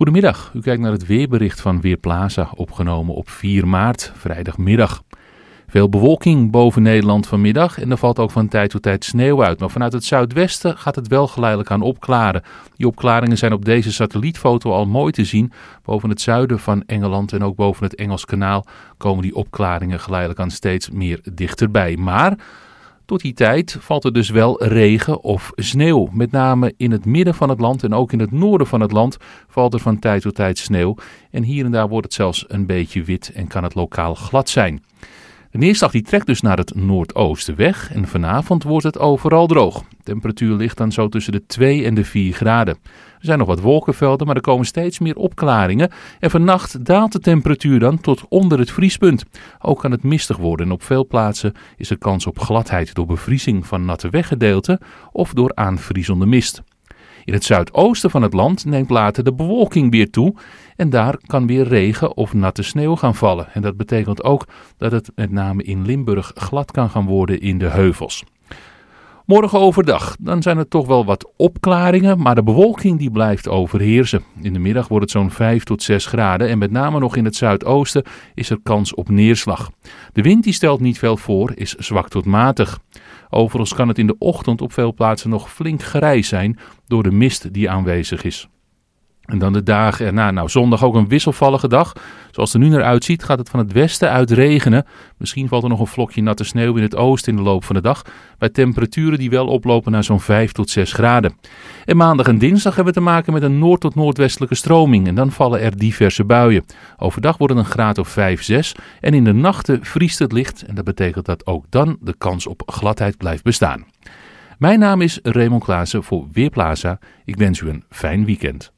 Goedemiddag, u kijkt naar het weerbericht van Weerplaza, opgenomen op 4 maart, vrijdagmiddag. Veel bewolking boven Nederland vanmiddag en er valt ook van tijd tot tijd sneeuw uit. Maar vanuit het zuidwesten gaat het wel geleidelijk aan opklaren. Die opklaringen zijn op deze satellietfoto al mooi te zien. Boven het zuiden van Engeland en ook boven het Engels kanaal komen die opklaringen geleidelijk aan steeds meer dichterbij. Maar tot die tijd valt er dus wel regen of sneeuw. Met name in het midden van het land en ook in het noorden van het land valt er van tijd tot tijd sneeuw. En hier en daar wordt het zelfs een beetje wit en kan het lokaal glad zijn. De neerslag die trekt dus naar het noordoosten weg en vanavond wordt het overal droog temperatuur ligt dan zo tussen de 2 en de 4 graden. Er zijn nog wat wolkenvelden, maar er komen steeds meer opklaringen. En vannacht daalt de temperatuur dan tot onder het vriespunt. Ook kan het mistig worden en op veel plaatsen is er kans op gladheid door bevriezing van natte weggedeelten of door aanvriezende mist. In het zuidoosten van het land neemt later de bewolking weer toe en daar kan weer regen of natte sneeuw gaan vallen. En dat betekent ook dat het met name in Limburg glad kan gaan worden in de heuvels. Morgen overdag, dan zijn er toch wel wat opklaringen, maar de bewolking die blijft overheersen. In de middag wordt het zo'n 5 tot 6 graden en met name nog in het zuidoosten is er kans op neerslag. De wind die stelt niet veel voor, is zwak tot matig. Overigens kan het in de ochtend op veel plaatsen nog flink grijs zijn door de mist die aanwezig is. En dan de dagen erna. Nou, zondag ook een wisselvallige dag. Zoals het er nu naar uitziet, gaat het van het westen uit regenen. Misschien valt er nog een vlokje natte sneeuw in het oosten in de loop van de dag. Bij temperaturen die wel oplopen naar zo'n 5 tot 6 graden. En maandag en dinsdag hebben we te maken met een noord- tot noordwestelijke stroming. En dan vallen er diverse buien. Overdag wordt het een graad of 5, 6. En in de nachten vriest het licht. En dat betekent dat ook dan de kans op gladheid blijft bestaan. Mijn naam is Raymond Klaassen voor Weerplaza. Ik wens u een fijn weekend.